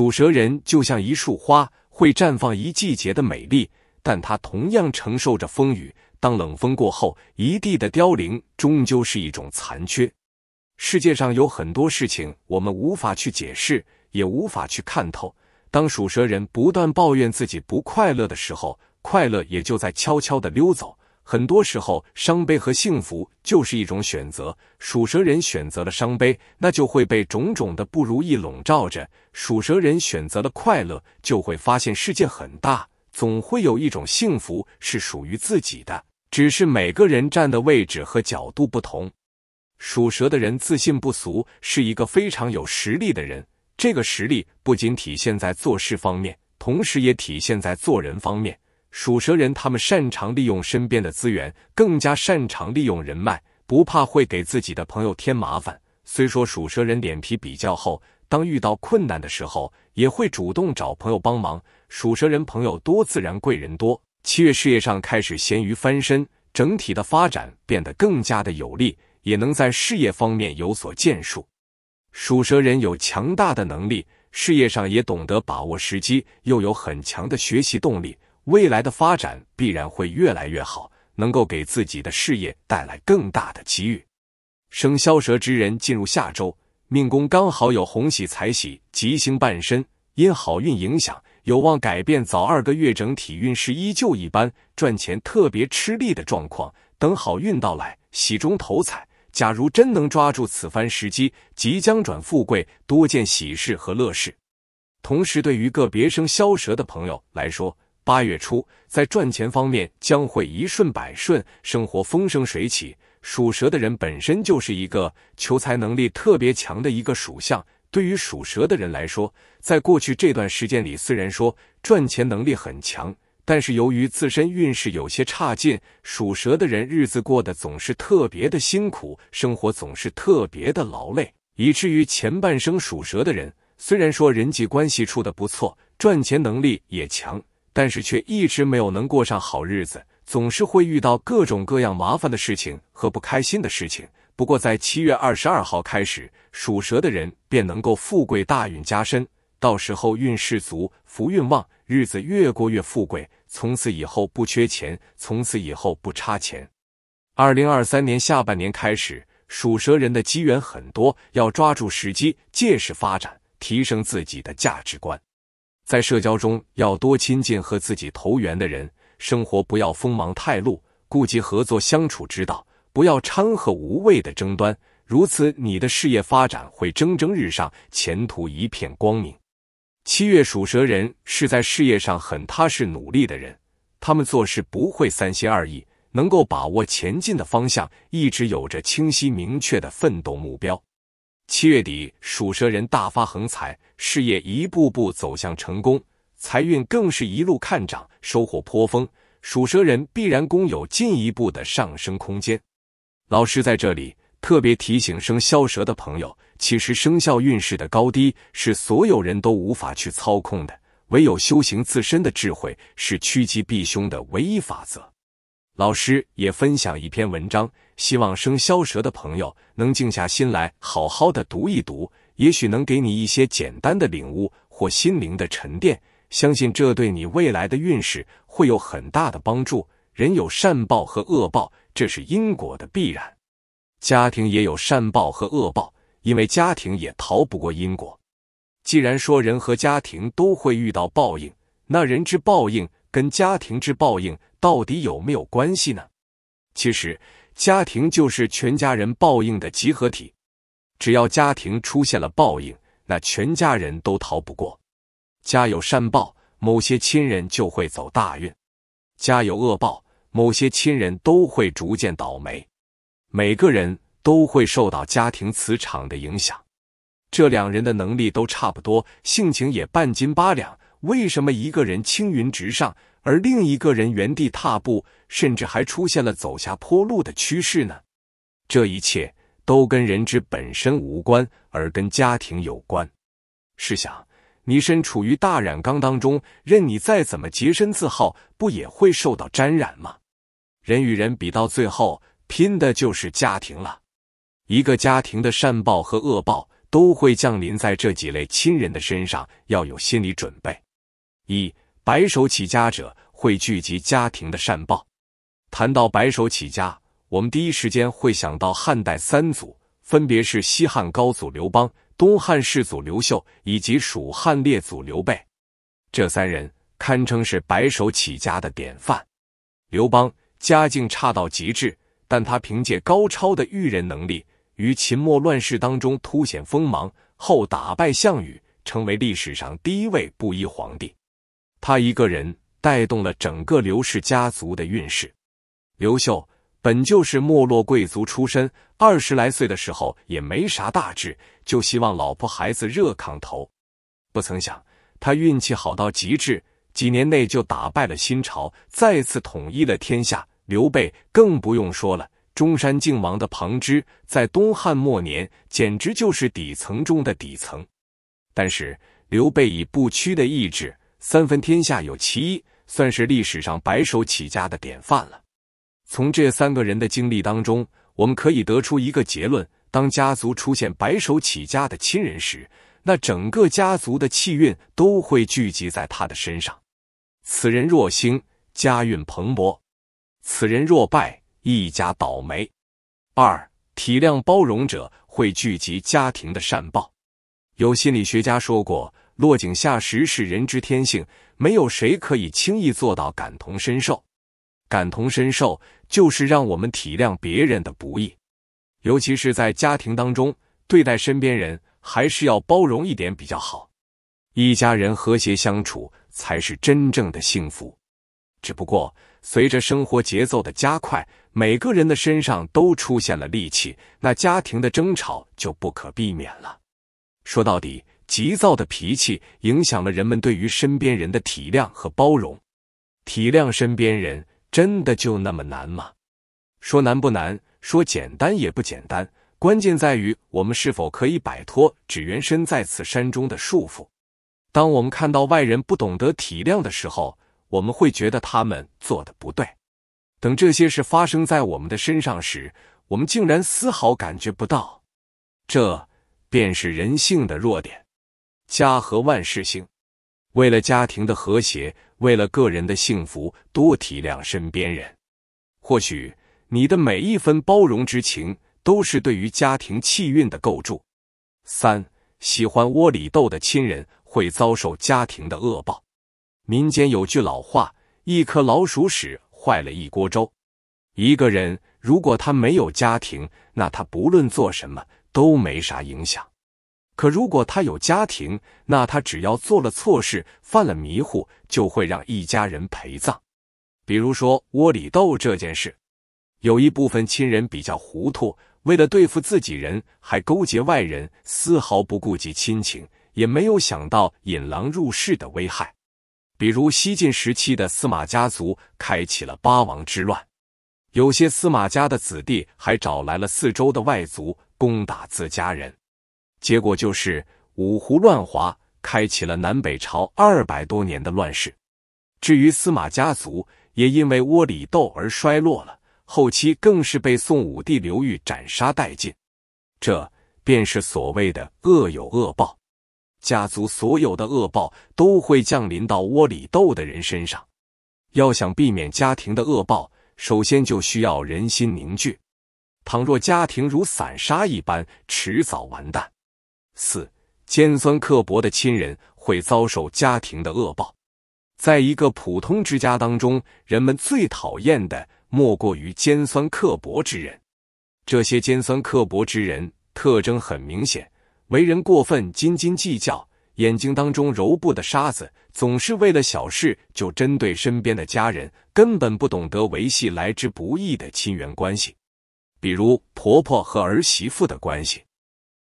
属蛇人就像一束花，会绽放一季节的美丽，但它同样承受着风雨。当冷风过后，一地的凋零终究是一种残缺。世界上有很多事情，我们无法去解释，也无法去看透。当属蛇人不断抱怨自己不快乐的时候，快乐也就在悄悄的溜走。很多时候，伤悲和幸福就是一种选择。属蛇人选择了伤悲，那就会被种种的不如意笼罩着；属蛇人选择了快乐，就会发现世界很大，总会有一种幸福是属于自己的。只是每个人站的位置和角度不同。属蛇的人自信不俗，是一个非常有实力的人。这个实力不仅体现在做事方面，同时也体现在做人方面。属蛇人，他们擅长利用身边的资源，更加擅长利用人脉，不怕会给自己的朋友添麻烦。虽说属蛇人脸皮比较厚，当遇到困难的时候，也会主动找朋友帮忙。属蛇人朋友多，自然贵人多。七月事业上开始咸鱼翻身，整体的发展变得更加的有利，也能在事业方面有所建树。属蛇人有强大的能力，事业上也懂得把握时机，又有很强的学习动力。未来的发展必然会越来越好，能够给自己的事业带来更大的机遇。生肖蛇之人进入下周，命宫刚好有红喜、财喜、吉星伴身，因好运影响，有望改变早二个月整体运势依旧一般、赚钱特别吃力的状况。等好运到来，喜中投彩。假如真能抓住此番时机，即将转富贵，多见喜事和乐事。同时，对于个别生肖蛇的朋友来说，八月初，在赚钱方面将会一顺百顺，生活风生水起。属蛇的人本身就是一个求财能力特别强的一个属相。对于属蛇的人来说，在过去这段时间里，虽然说赚钱能力很强，但是由于自身运势有些差劲，属蛇的人日子过得总是特别的辛苦，生活总是特别的劳累，以至于前半生属蛇的人虽然说人际关系处的不错，赚钱能力也强。但是却一直没有能过上好日子，总是会遇到各种各样麻烦的事情和不开心的事情。不过在七月二十二号开始，属蛇的人便能够富贵大运加深，到时候运势足，福运旺，日子越过越富贵。从此以后不缺钱，从此以后不差钱。二零二三年下半年开始，属蛇人的机缘很多，要抓住时机，借势发展，提升自己的价值观。在社交中要多亲近和自己投缘的人，生活不要锋芒太露，顾及合作相处之道，不要掺和无谓的争端。如此，你的事业发展会蒸蒸日上，前途一片光明。七月属蛇人是在事业上很踏实努力的人，他们做事不会三心二意，能够把握前进的方向，一直有着清晰明确的奋斗目标。七月底，属蛇人大发横财，事业一步步走向成功，财运更是一路看涨，收获颇丰。属蛇人必然拥有进一步的上升空间。老师在这里特别提醒生肖蛇的朋友：，其实生肖运势的高低是所有人都无法去操控的，唯有修行自身的智慧是趋吉避凶的唯一法则。老师也分享一篇文章，希望生肖蛇的朋友能静下心来，好好的读一读，也许能给你一些简单的领悟或心灵的沉淀。相信这对你未来的运势会有很大的帮助。人有善报和恶报，这是因果的必然。家庭也有善报和恶报，因为家庭也逃不过因果。既然说人和家庭都会遇到报应，那人之报应。跟家庭之报应到底有没有关系呢？其实，家庭就是全家人报应的集合体。只要家庭出现了报应，那全家人都逃不过。家有善报，某些亲人就会走大运；家有恶报，某些亲人都会逐渐倒霉。每个人都会受到家庭磁场的影响。这两人的能力都差不多，性情也半斤八两。为什么一个人青云直上，而另一个人原地踏步，甚至还出现了走下坡路的趋势呢？这一切都跟人之本身无关，而跟家庭有关。试想，你身处于大染缸当中，任你再怎么洁身自好，不也会受到沾染吗？人与人比到最后，拼的就是家庭了。一个家庭的善报和恶报，都会降临在这几类亲人的身上，要有心理准备。一白手起家者会聚集家庭的善报。谈到白手起家，我们第一时间会想到汉代三祖，分别是西汉高祖刘邦、东汉世祖刘秀以及蜀汉列祖刘备。这三人堪称是白手起家的典范。刘邦家境差到极致，但他凭借高超的驭人能力，于秦末乱世当中凸显锋芒，后打败项羽，成为历史上第一位布衣皇帝。他一个人带动了整个刘氏家族的运势。刘秀本就是没落贵族出身，二十来岁的时候也没啥大志，就希望老婆孩子热炕头。不曾想他运气好到极致，几年内就打败了新朝，再次统一了天下。刘备更不用说了，中山靖王的旁支在东汉末年简直就是底层中的底层。但是刘备以不屈的意志。三分天下有其一，算是历史上白手起家的典范了。从这三个人的经历当中，我们可以得出一个结论：当家族出现白手起家的亲人时，那整个家族的气运都会聚集在他的身上。此人若兴，家运蓬勃；此人若败，一家倒霉。二体谅包容者会聚集家庭的善报。有心理学家说过。落井下石是人之天性，没有谁可以轻易做到感同身受。感同身受就是让我们体谅别人的不易，尤其是在家庭当中，对待身边人还是要包容一点比较好。一家人和谐相处才是真正的幸福。只不过随着生活节奏的加快，每个人的身上都出现了戾气，那家庭的争吵就不可避免了。说到底。急躁的脾气影响了人们对于身边人的体谅和包容。体谅身边人真的就那么难吗？说难不难，说简单也不简单。关键在于我们是否可以摆脱“只缘身在此山中”的束缚。当我们看到外人不懂得体谅的时候，我们会觉得他们做的不对。等这些事发生在我们的身上时，我们竟然丝毫感觉不到。这便是人性的弱点。家和万事兴，为了家庭的和谐，为了个人的幸福，多体谅身边人。或许你的每一分包容之情，都是对于家庭气运的构筑。三，喜欢窝里斗的亲人会遭受家庭的恶报。民间有句老话：“一颗老鼠屎坏了一锅粥。”一个人如果他没有家庭，那他不论做什么都没啥影响。可如果他有家庭，那他只要做了错事、犯了迷糊，就会让一家人陪葬。比如说窝里斗这件事，有一部分亲人比较糊涂，为了对付自己人，还勾结外人，丝毫不顾及亲情，也没有想到引狼入室的危害。比如西晋时期的司马家族开启了八王之乱，有些司马家的子弟还找来了四周的外族攻打自家人。结果就是五胡乱华，开启了南北朝二百多年的乱世。至于司马家族，也因为窝里斗而衰落了，后期更是被宋武帝刘裕斩杀殆尽。这便是所谓的恶有恶报，家族所有的恶报都会降临到窝里斗的人身上。要想避免家庭的恶报，首先就需要人心凝聚。倘若家庭如散沙一般，迟早完蛋。四尖酸刻薄的亲人会遭受家庭的恶报。在一个普通之家当中，人们最讨厌的莫过于尖酸刻薄之人。这些尖酸刻薄之人特征很明显，为人过分斤斤计较，眼睛当中揉不的沙子，总是为了小事就针对身边的家人，根本不懂得维系来之不易的亲缘关系，比如婆婆和儿媳妇的关系。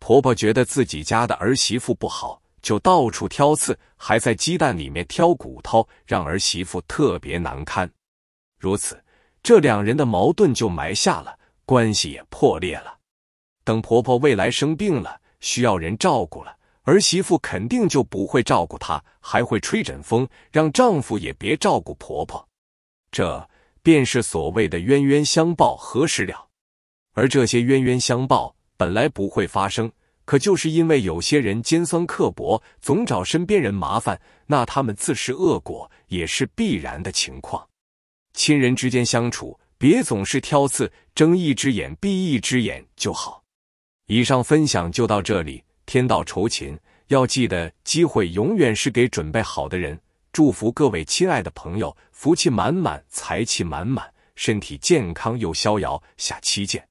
婆婆觉得自己家的儿媳妇不好，就到处挑刺，还在鸡蛋里面挑骨头，让儿媳妇特别难堪。如此，这两人的矛盾就埋下了，关系也破裂了。等婆婆未来生病了，需要人照顾了，儿媳妇肯定就不会照顾她，还会吹枕风，让丈夫也别照顾婆婆。这便是所谓的冤冤相报何时了。而这些冤冤相报。本来不会发生，可就是因为有些人尖酸刻薄，总找身边人麻烦，那他们自食恶果也是必然的情况。亲人之间相处，别总是挑刺，睁一只眼闭一只眼就好。以上分享就到这里，天道酬勤，要记得机会永远是给准备好的人。祝福各位亲爱的朋友，福气满满，财气满满，身体健康又逍遥。下期见。